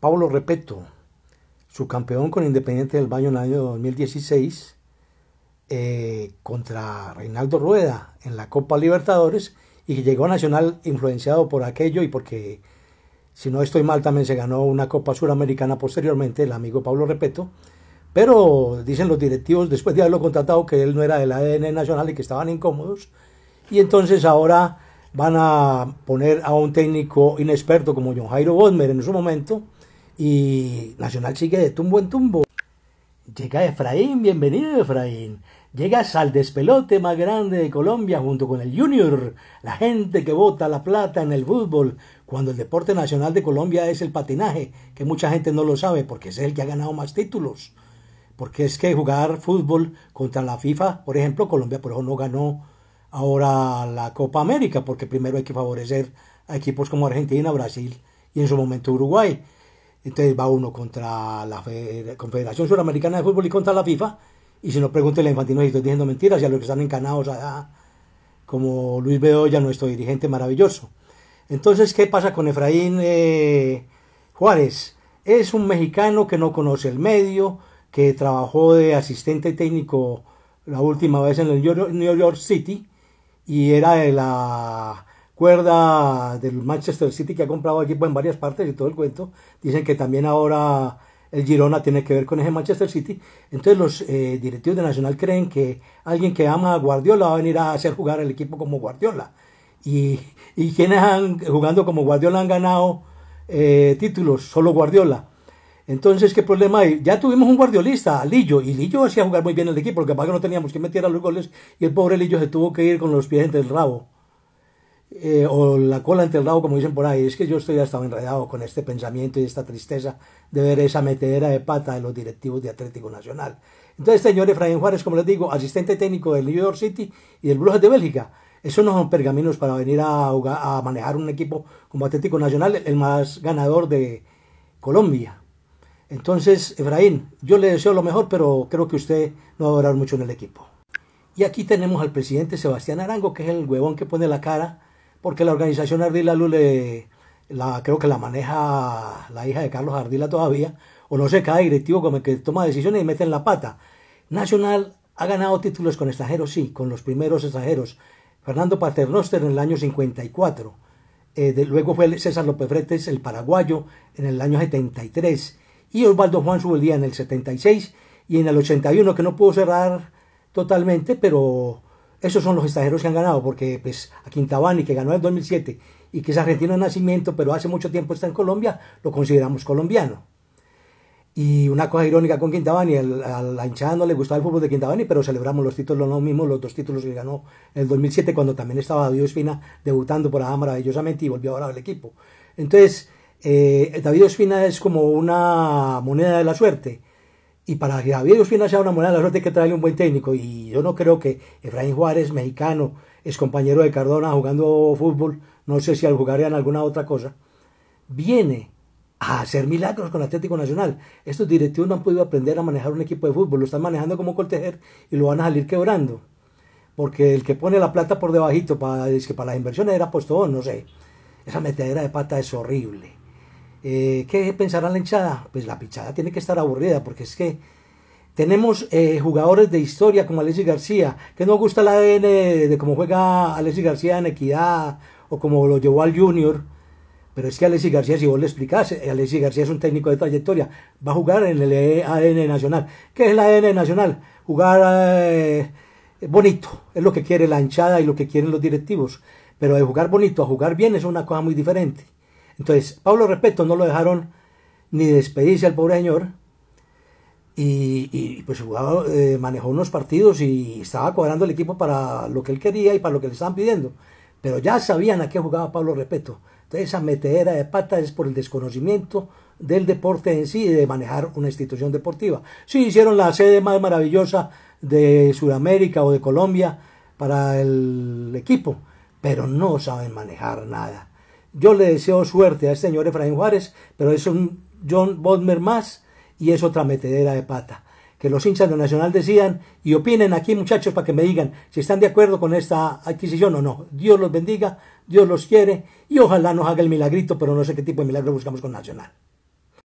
Pablo Repeto, campeón con Independiente del Baño en el año 2016, eh, contra Reinaldo Rueda en la Copa Libertadores y llegó a Nacional influenciado por aquello y porque, si no estoy mal, también se ganó una Copa Suramericana posteriormente el amigo Pablo Repeto. Pero dicen los directivos, después de haberlo contratado, que él no era del ADN nacional y que estaban incómodos. Y entonces ahora van a poner a un técnico inexperto como John Jairo Bodmer en su momento, y Nacional sigue de tumbo en tumbo. Llega Efraín, bienvenido Efraín. Llegas al despelote más grande de Colombia junto con el Junior, la gente que vota la plata en el fútbol, cuando el deporte nacional de Colombia es el patinaje, que mucha gente no lo sabe porque es el que ha ganado más títulos. Porque es que jugar fútbol contra la FIFA, por ejemplo, Colombia por eso no ganó ahora la Copa América, porque primero hay que favorecer a equipos como Argentina, Brasil y en su momento Uruguay. Entonces va uno contra la Confederación Suramericana de Fútbol y contra la FIFA. Y si no, pregunte la infantil, no estoy diciendo mentiras y a los que están encanados allá, como Luis Bedoya, nuestro dirigente maravilloso. Entonces, ¿qué pasa con Efraín eh, Juárez? Es un mexicano que no conoce el medio, que trabajó de asistente técnico la última vez en el New York City y era de la cuerda del Manchester City que ha comprado equipo en varias partes y todo el cuento. Dicen que también ahora el Girona tiene que ver con ese Manchester City. Entonces los eh, directivos de Nacional creen que alguien que ama a Guardiola va a venir a hacer jugar el equipo como Guardiola. Y, quienes han jugando como Guardiola han ganado eh, títulos, solo Guardiola. Entonces, ¿qué problema hay? Ya tuvimos un guardiolista, Lillo, y Lillo hacía jugar muy bien el equipo, porque para que no teníamos que meter a los goles y el pobre Lillo se tuvo que ir con los pies entre el rabo. Eh, o la cola entre el rabo, como dicen por ahí. Es que yo estoy hasta enredado con este pensamiento y esta tristeza de ver esa metedera de pata de los directivos de Atlético Nacional. Entonces, este señor Efraín Juárez, como les digo, asistente técnico del New York City y del Brujas de Bélgica. Eso no son pergaminos para venir a, a manejar un equipo como Atlético Nacional, el más ganador de Colombia. Entonces, Efraín, yo le deseo lo mejor, pero creo que usted no va a durar mucho en el equipo. Y aquí tenemos al presidente Sebastián Arango, que es el huevón que pone la cara porque la organización Ardila Lule, la, creo que la maneja la hija de Carlos Ardila todavía, o no sé, cada directivo como que toma decisiones y mete en la pata. Nacional ha ganado títulos con extranjeros, sí, con los primeros extranjeros. Fernando Paternoster en el año 54. Eh, luego fue César López Fretes, el paraguayo, en el año 73. Y Osvaldo Juan Subeldía en el 76. Y en el 81, que no pudo cerrar totalmente, pero esos son los extranjeros que han ganado, porque pues a Quintabani, que ganó en el 2007 y que es argentino de nacimiento, pero hace mucho tiempo está en Colombia, lo consideramos colombiano. Y una cosa irónica con Quintabani, a la no le gustaba el fútbol de Quintabani, pero celebramos los títulos los dos títulos que ganó en el 2007, cuando también estaba David Espina debutando por allá maravillosamente y volvió ahora al equipo. Entonces, eh, David Espina es como una moneda de la suerte y para que Javier Ospina sea una moneda la suerte hay que traerle un buen técnico. Y yo no creo que Efraín Juárez, mexicano, es compañero de Cardona jugando fútbol, no sé si al en alguna otra cosa, viene a hacer milagros con Atlético Nacional. Estos directivos no han podido aprender a manejar un equipo de fútbol, lo están manejando como coltejer y lo van a salir quebrando. Porque el que pone la plata por debajito para, que para las inversiones era postón, no sé. Esa metedera de pata es horrible. Eh, ¿Qué pensará la hinchada? Pues la pichada tiene que estar aburrida porque es que tenemos eh, jugadores de historia como Alexis García, que no gusta la ADN de, cómo juega Alexis García en Equidad o como lo llevó al Junior. Pero es que Alexis García, si vos le explicás, eh, Alexis García es un técnico de trayectoria, va a jugar en el eh, ADN Nacional. ¿Qué es el ADN Nacional? Jugar bonito, es lo que quiere la hinchada y lo que quieren los directivos. Pero de jugar bonito a jugar bien es una cosa muy diferente. Entonces, Pablo, respeto, no lo dejaron ni despedirse al pobre señor. Y, pues jugaba, eh, manejó unos partidos y estaba cuadrando el equipo para lo que él quería y para lo que le estaban pidiendo. Pero ya sabían a qué jugaba Pablo Repeto. Entonces esa metedera de pata es por el desconocimiento del deporte en sí y de manejar una institución deportiva. Sí hicieron la sede más maravillosa de Sudamérica o de Colombia para el equipo, pero no saben manejar nada. Yo le deseo suerte a este señor Efraín Juárez, pero es un John Bodmer más y es otra metedera de pata. Que los hinchas de Nacional decían y opinen aquí, muchachos, para que me digan si están de acuerdo con esta adquisición o no. Dios los bendiga, Dios los quiere y ojalá nos haga el milagrito, pero no sé qué tipo de milagro buscamos con Nacional.